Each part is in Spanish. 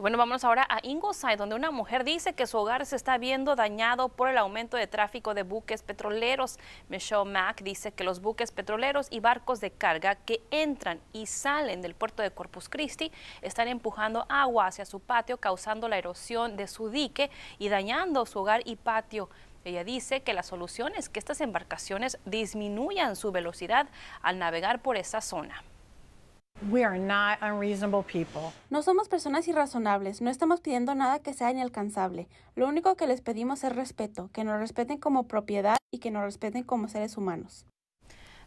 bueno, vamos ahora a Ingleside, donde una mujer dice que su hogar se está viendo dañado por el aumento de tráfico de buques petroleros. Michelle Mack dice que los buques petroleros y barcos de carga que entran y salen del puerto de Corpus Christi están empujando agua hacia su patio, causando la erosión de su dique y dañando su hogar y patio. Ella dice que la solución es que estas embarcaciones disminuyan su velocidad al navegar por esa zona. No somos personas irrazonables, no estamos pidiendo nada que sea inalcanzable. Lo único que les pedimos es respeto, que nos respeten como propiedad y que nos respeten como seres humanos.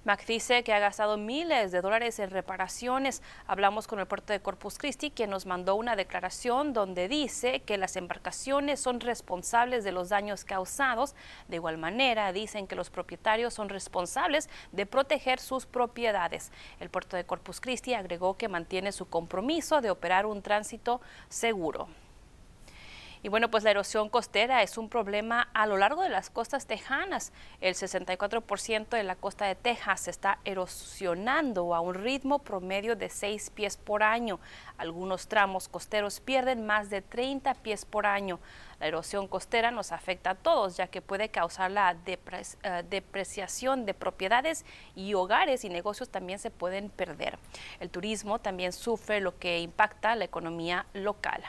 Mac dice que ha gastado miles de dólares en reparaciones. Hablamos con el puerto de Corpus Christi, quien nos mandó una declaración donde dice que las embarcaciones son responsables de los daños causados. De igual manera, dicen que los propietarios son responsables de proteger sus propiedades. El puerto de Corpus Christi agregó que mantiene su compromiso de operar un tránsito seguro. Y bueno, pues la erosión costera es un problema a lo largo de las costas tejanas. El 64% de la costa de Texas está erosionando a un ritmo promedio de 6 pies por año. Algunos tramos costeros pierden más de 30 pies por año. La erosión costera nos afecta a todos, ya que puede causar la eh, depreciación de propiedades y hogares y negocios también se pueden perder. El turismo también sufre lo que impacta la economía local.